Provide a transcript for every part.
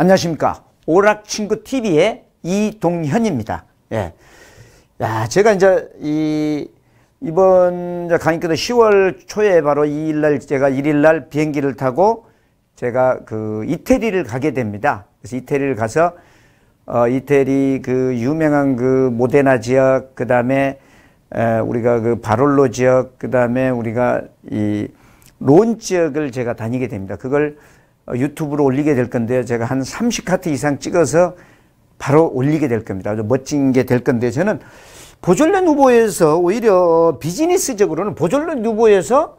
안녕하십니까 오락친구 TV의 이동현입니다. 예, 야 제가 이제 이 이번 강의교도 10월 초에 바로 2일날 제가 1일날 비행기를 타고 제가 그 이태리를 가게 됩니다. 그래서 이태리를 가서 어, 이태리 그 유명한 그 모데나 지역 그 다음에 우리가 그 바롤로 지역 그 다음에 우리가 이 론 지역을 제가 다니게 됩니다. 그걸 어, 유튜브로 올리게 될 건데요. 제가 한 30카트 이상 찍어서 바로 올리게 될 겁니다. 아주 멋진 게 될 건데 저는 보졸레 누보에서 오히려 비즈니스적으로는 보졸레 누보에서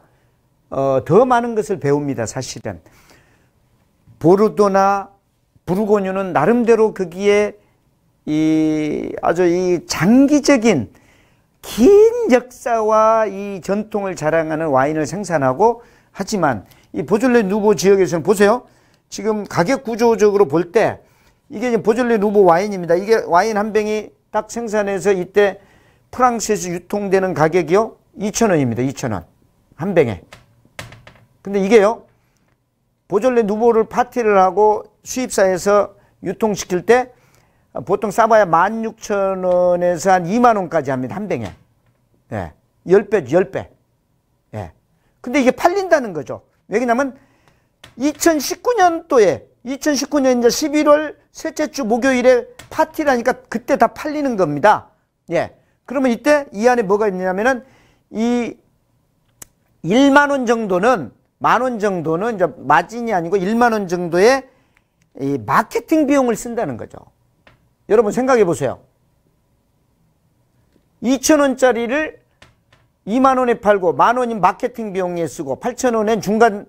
어, 더 많은 것을 배웁니다. 사실은 보르도나 부르고뉴는 나름대로 거기에 이 아주 이 장기적인 긴 역사와 이 전통을 자랑하는 와인을 생산하고 하지만 이 보졸레 누보 지역에서는 보세요. 지금 가격 구조적으로 볼 때 이게 보졸레 누보 와인입니다. 이게 와인 한 병이 딱 생산해서 이때 프랑스에서 유통되는 가격이요. 2천원입니다2천원한 병에. 근데 이게요. 보졸레 누보를 파티를 하고 수입사에서 유통시킬 때 보통 싸봐야 16,000원에서 한 2만원까지 합니다. 한 병에. 예. 10배, 10배. 예. 근데 이게 팔린다는 거죠. 왜냐면 2019년도에 2019년 이제 11월 셋째 주 목요일에 파티라니까 그때 다 팔리는 겁니다. 예. 그러면 이때 이 안에 뭐가 있냐면은 이 1만 원 정도는 만 원 정도는 이제 마진이 아니고 1만 원 정도의 이 마케팅 비용을 쓴다는 거죠. 여러분 생각해 보세요. 2천 원짜리를 2만 원에 팔고 만 원인 마케팅 비용에 쓰고 8천 원엔 중간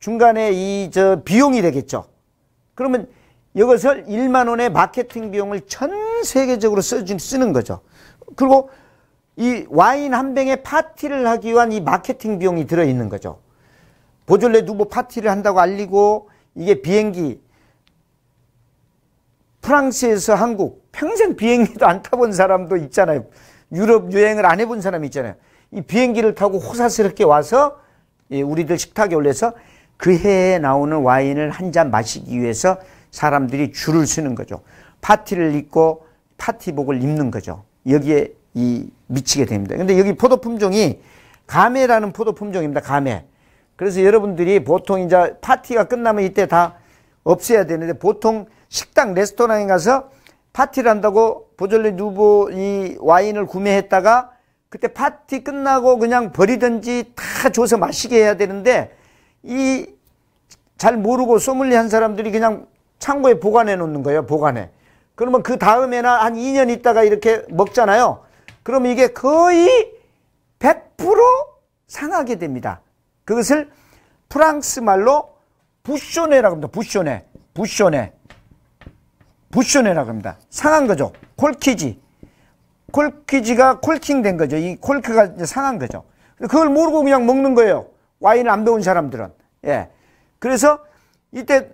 중간에 이 저 비용이 되겠죠. 그러면 이것을 1만 원의 마케팅 비용을 전 세계적으로 써준 쓰는 거죠. 그리고 이 와인 한 병에 파티를 하기 위한 이 마케팅 비용이 들어 있는 거죠. 보졸레 누보 파티를 한다고 알리고 이게 비행기 프랑스에서 한국 평생 비행기도 안 타본 사람도 있잖아요. 유럽 여행을 안 해본 사람이 있잖아요. 이 비행기를 타고 호사스럽게 와서 우리들 식탁에 올려서 그 해에 나오는 와인을 한 잔 마시기 위해서 사람들이 줄을 서는 거죠. 파티를 입고 파티복을 입는 거죠. 여기에 이 미치게 됩니다. 근데 여기 포도 품종이 가메라는 포도 품종입니다. 가메. 그래서 여러분들이 보통 이제 파티가 끝나면 이때 다 없애야 되는데 보통 식당 레스토랑에 가서 파티를 한다고 보졸레 누보 이 와인을 구매했다가 그때 파티 끝나고 그냥 버리든지 다 줘서 마시게 해야 되는데 이 잘 모르고 소믈리한 사람들이 그냥 창고에 보관해 놓는 거예요. 보관해. 그러면 그 다음에나 한 2년 있다가 이렇게 먹잖아요. 그럼 이게 거의 100% 상하게 됩니다. 그것을 프랑스 말로 부쇼네라고 합니다. 부쇼네. 부쇼네. 부쇼네라고 합니다. 상한 거죠. 콜키지. 콜퀴즈가 콜킹된 거죠. 이 콜크가 이제 상한 거죠. 그걸 모르고 그냥 먹는 거예요. 와인을 안 배운 사람들은. 예. 그래서 이때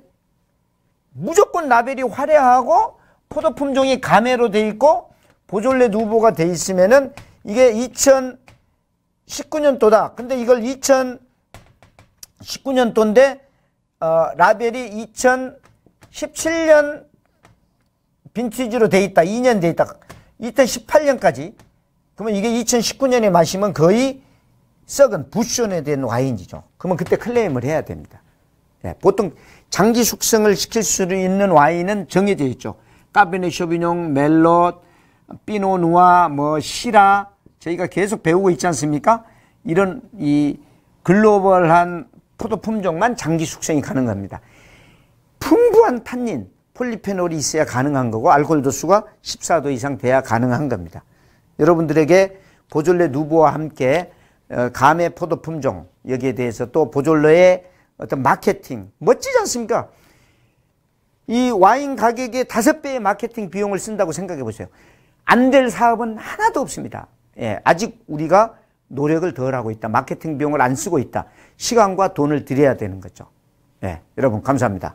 무조건 라벨이 화려하고 포도 품종이 가메로 돼 있고 보졸레 누보가 돼 있으면은 이게 2019년도다. 근데 이걸 2019년도인데 어, 라벨이 2017년 빈티지로 돼 있다. 2년 돼 있다. 2018년까지 그러면 이게 2019년에 마시면 거의 썩은 부션에 된 와인이죠. 그러면 그때 클레임을 해야 됩니다. 네, 보통 장기 숙성을 시킬 수 있는 와인은 정해져 있죠. 까베네 쇼비뇽, 멜롯, 피노누아, 뭐 시라 저희가 계속 배우고 있지 않습니까? 이런 이 글로벌한 포도 품종만 장기 숙성이 가능합니다. 풍부한 탄닌, 폴리페놀이 있어야 가능한 거고 알코올 도수가 14도 이상 돼야 가능한 겁니다. 여러분들에게 보졸레 누보와 함께 어, 감의 포도 품종 여기에 대해서 또 보졸레의 어떤 마케팅 멋지지 않습니까? 이 와인 가격의 다섯 배의 마케팅 비용을 쓴다고 생각해 보세요. 안 될 사업은 하나도 없습니다. 예, 아직 우리가 노력을 덜 하고 있다. 마케팅 비용을 안 쓰고 있다. 시간과 돈을 들여야 되는 거죠. 예, 여러분 감사합니다.